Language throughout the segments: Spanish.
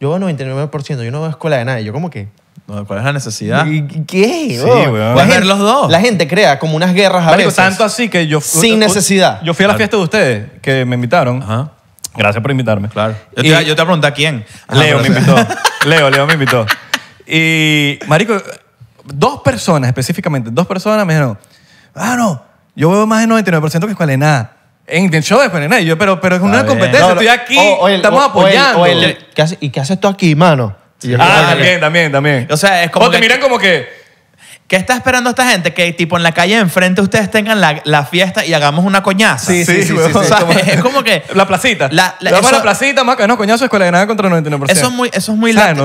yo veo 99%, yo no veo escuela de nadie. Yo como que... ¿Cuál es la necesidad? ¿Qué? Sí, a ver los dos. La gente crea como unas guerras a Marico, tanto así que yo... Sin uh, necesidad. Yo fui a la fiesta de ustedes, que me invitaron. Ajá, Gracias por invitarme. claro. Yo te, voy a preguntar, a quién. Ah, Leo me invitó. Leo, Leo me invitó. Y, marico, dos personas específicamente, dos personas me dijeron, ah, no, yo veo más del 99% que escuela de nada en show de Yo, pero, pero es una competencia. Estoy aquí, estamos apoyando. ¿Y qué haces tú aquí, mano? ah, también, también, también. O sea, es como te miran como que. ¿Qué está esperando esta gente? Que tipo en la calle enfrente ustedes tengan la, la fiesta y hagamos una coñaza. Sí, sí, sí, O sea, es como que... La placita. La, La- eso- placita, más que no, coñazo, escuela de contra 99%. Eso es muy, eso es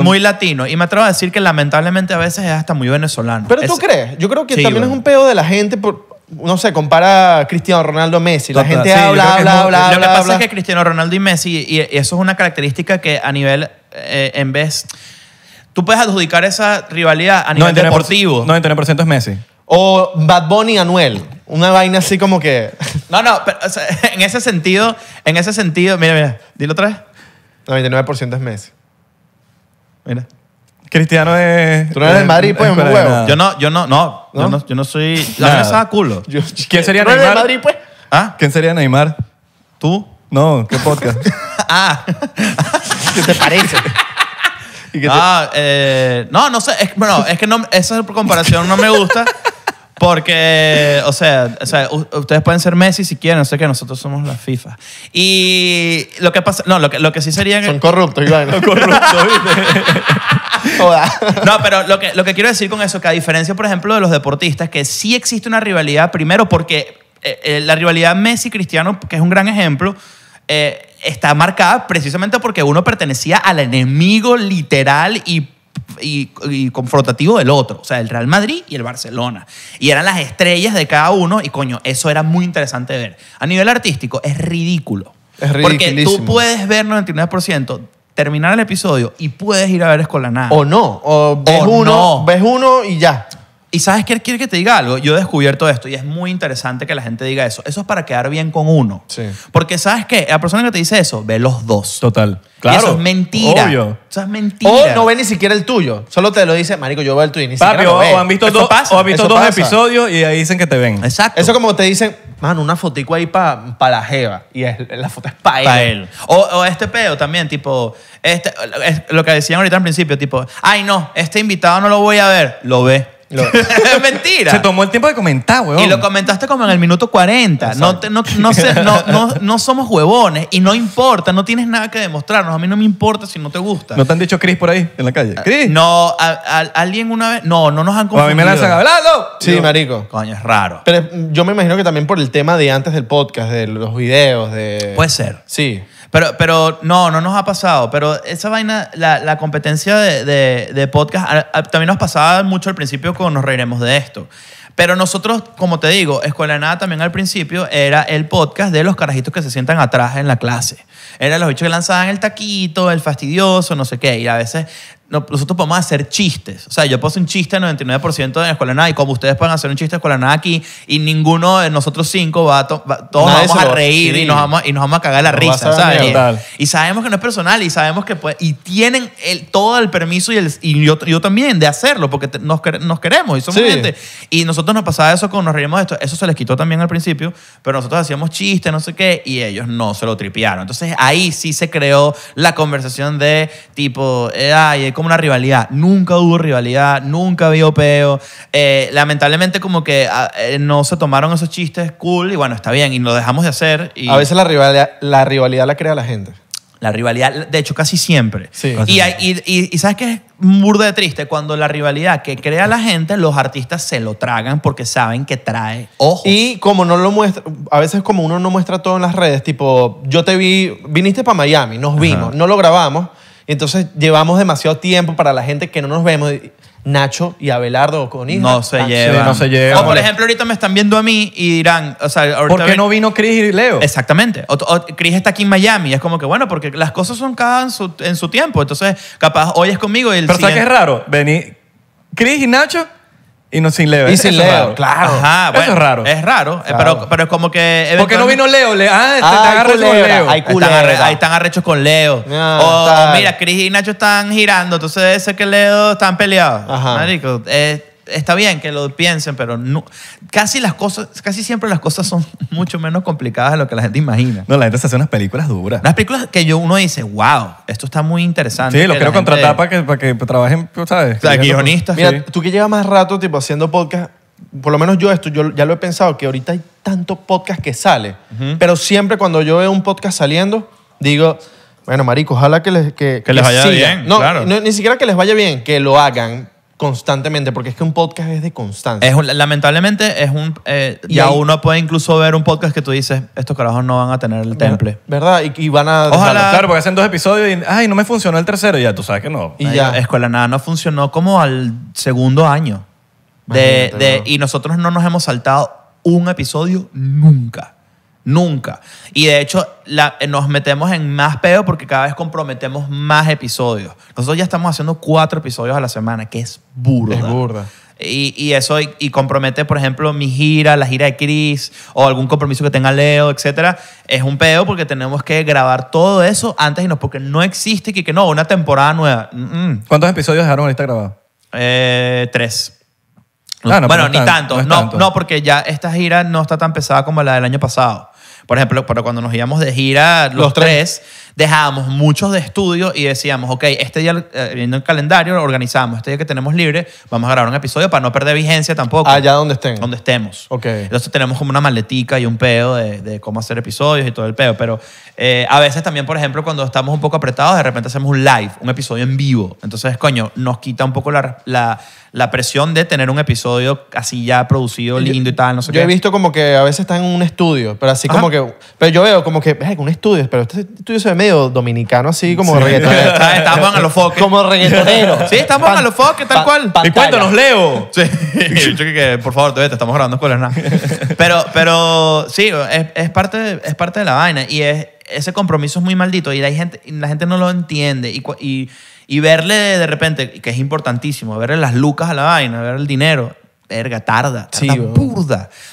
muy, latino. Y me atrevo a decir que lamentablemente a veces es hasta muy venezolano. Pero tú crees, yo creo que también es un pedo de la gente por no sé, compara Cristiano Ronaldo Messi. La gente habla, habla, habla, Lo que pasa es que Cristiano Ronaldo y Messi, y, eso es una característica que a nivel, eh, en vez, tú puedes adjudicar esa rivalidad a nivel deportivo. 99% es Messi. O Bad Bunny Anuel. Una vaina así como que. No, no, pero en ese sentido, en ese sentido, mira, mira, dilo otra vez. 99% es Messi. Mira. Cristiano es. Tú no eres del Madrid, pues, un huevo. Yo no, yo no, no, Yo, ¿No? yo no soy. La culo. ¿Quién sería ¿Tú eres del Madrid, pues? ¿Ah? ¿Quién sería Neymar? ¿Tú? No, qué podcast. Ah, ¿Qué te parece? ¿Y qué ah eh, no, no sé. Es, bueno, es que no, esa comparación no me gusta porque, o sea, o sea, ustedes pueden ser Messi si quieren, O sé que nosotros somos la FIFA. Y lo que pasa, no, lo que, lo que sí sería... Son corruptos, igual. Son corruptos, ¿viste? no, pero lo que, lo que quiero decir con eso, que a diferencia, por ejemplo, de los deportistas, que sí existe una rivalidad, primero porque eh, eh, la rivalidad Messi-Cristiano, que es un gran ejemplo, eh, está marcada precisamente porque uno pertenecía al enemigo literal y y, confrontativo del otro, o sea, el Real Madrid y el Barcelona. Y eran las estrellas de cada uno y coño, eso era muy interesante ver. A nivel artístico es ridículo. Es Porque tú puedes ver 99%, terminar el episodio y puedes ir a ver Escolanada. O no, o ves uno, ves uno y ya. Y sabes qué quiere que te diga algo. Yo he descubierto esto y es muy interesante que la gente diga eso. Eso es para quedar bien con uno. Sí. Porque sabes qué? la persona que te dice eso ve los dos. Total. Claro. Y eso es mentira. Obvio. es O no ve ni siquiera el tuyo. Solo te lo dice, marico, yo veo el tuyo o, han visto, dos, o han visto dos episodios y ahí dicen que te ven. Exacto. Eso como te dicen, mano, una fotico ahí para la jeva. Y la foto es para él. O, este pedo también, tipo, este, lo que decían ahorita al principio, tipo, ay no, este invitado no lo voy a ver, lo ve es Mentira. Se tomó el tiempo de comentar, huevón Y lo comentaste como en el minuto 40. No, no, somos huevones y no importa, no tienes nada que demostrarnos. A mí no me importa si no te gusta. ¿No te han dicho Chris por ahí, en la calle? Ah, ¿Chris? No, alguien una vez. No, no nos han comentado. a mí me lanzan a Sí, marico. Coño, es raro. Pero mm, yo me imagino que también por el tema de antes del podcast, de los videos, de... Puede ser. Sí. Pero, pero no, no nos ha pasado. Pero esa vaina, la, competencia de, podcast, también nos pasaba mucho al principio cuando nos reiremos de esto. Pero nosotros, como te digo, Escuela Nada también al principio era el podcast de los carajitos que se sientan atrás en la clase. era los bichos que lanzaban el taquito, el fastidioso, no sé qué. Y a veces nosotros podemos hacer chistes. O sea, yo puedo hacer un chiste 99% de la escuela nada y como ustedes pueden hacer un chiste la escuela nada aquí y ninguno de nosotros cinco va a... todos vamos a reír y, nos vamos, y nos vamos a cagar la risa, y, sabemos que no es personal y sabemos que... y tienen el, todo el permiso y, el, yo, también de hacerlo porque nos, queremos y somos gente. Y nosotros nos pasaba eso cuando nos reímos de esto. Eso se les quitó también al principio, pero nosotros hacíamos chistes, no sé qué, y ellos no, se lo tripearon. Entonces ahí sí se creó la conversación de tipo, eh, ay, como una rivalidad. Nunca hubo rivalidad, nunca había peo. Eh, lamentablemente como que ah, eh, no se tomaron esos chistes cool y bueno, está bien, y lo dejamos de hacer. Y... A veces la rivalidad, la rivalidad la crea la gente. La rivalidad, de hecho, casi siempre. Y, sabes que es burda de triste cuando la rivalidad que crea la gente, los artistas se lo tragan porque saben que trae ojos. Y como no lo muestra, a veces como uno no muestra todo en las redes, tipo, yo te vi, viniste para Miami, nos vimos, no lo grabamos entonces llevamos demasiado tiempo para la gente que no nos vemos. Nacho y Abelardo con hijos. No se llevan. O por ejemplo, ahorita me están viendo a mí y dirán, o sea, ¿por qué no vino Chris y Leo? Exactamente. Chris está aquí en Miami. es como que, bueno, porque las cosas son cada en su, tiempo. Entonces, capaz hoy es conmigo y el Pero ¿sabes qué es raro? Vení, Chris y Nacho y no sin Leo. Y sin Leo, claro. Ajá, bueno, es raro. Es raro, eh, Pero, es como que... porque no vino Leo? Le- Ah, están con Leo. ahí están arrechos con Leo. o mira, Cris y Nacho están girando, entonces debe ser que Leo están peleados. Ajá. Marico, eh, está bien que lo piensen, pero casi, las cosas, casi siempre las cosas son mucho menos complicadas de lo que la gente imagina. No, la gente se hace unas películas duras. Unas películas que yo, uno dice, wow, esto está muy interesante. Sí, lo quiero contratar para, que, para que trabajen, pues, ¿sabes? O sea, guionistas. Mira, tú que llevas más rato tipo haciendo podcast, por lo menos yo esto, yo ya lo he pensado, que ahorita hay tanto podcast que sale, pero siempre cuando yo veo un podcast saliendo, digo... Bueno, marico, ojalá que les, que, que les vaya bien. claro. no, ni siquiera que les vaya bien, que lo hagan constantemente, porque es que un podcast es de constancia. Es lamentablemente es un... Eh, ya uno puede incluso ver un podcast que tú dices, estos carajos no van a tener el temple. ¿Verdad? Y, van a... Ojalá. Claro, porque hacen dos episodios y, ay, no me funcionó el tercero, ya tú sabes que no. Y ya. Escuela Nada no funcionó como al segundo año. De, y nosotros no nos hemos saltado un episodio nunca. Nunca. Y de hecho, eh, nos metemos en más peo porque cada vez comprometemos más episodios. Nosotros ya estamos haciendo cuatro episodios a la semana, que es burda. Es burda. Y, eso, y, compromete, por ejemplo, mi gira, la gira de Chris, o algún compromiso que tenga Leo, etcétera. Es un peo porque tenemos que grabar todo eso antes y no, porque no existe que, que no, una temporada nueva. ¿Cuántos episodios dejaron esta grabada? Eh, tres. Ah, pues bueno, ni tantos. tanto. No, no, porque ya esta gira no está tan pesada como la del año pasado. Por ejemplo, para cuando nos íbamos de gira, los, tres dejábamos muchos de estudio y decíamos, ok, este día, eh, viendo el calendario, lo organizamos. Este día que tenemos libre, vamos a grabar un episodio para no perder vigencia tampoco. Allá donde estén. Donde estemos. Ok. Entonces tenemos como una maletica y un pedo de, cómo hacer episodios y todo el pedo. Pero eh, a veces también, por ejemplo, cuando estamos un poco apretados, de repente hacemos un live, un episodio en vivo. Entonces, coño, nos quita un poco la, presión de tener un episodio así ya producido, lindo y tal, no sé Yo he visto como que a veces están en un estudio, pero así como que... Pero yo veo como que, es un estudio, pero este estudio se ve o dominicano así como reggaetonero. Estamos a los foques. Como reggaetonero. Sí, estamos a los foques, tal cual. Y cuéntanos, Leo. Sí. Yo que, por favor, te vete, estamos grabando escuelas, nada. Pero, pero sí, es, es parte, de- es parte de la vaina. Y ese compromiso es muy maldito. Y gente, la gente no lo entiende. Y, y, verle de repente, que es importantísimo, verle las lucas a la vaina, ver el dinero. Verga, tarda, tarda Sí,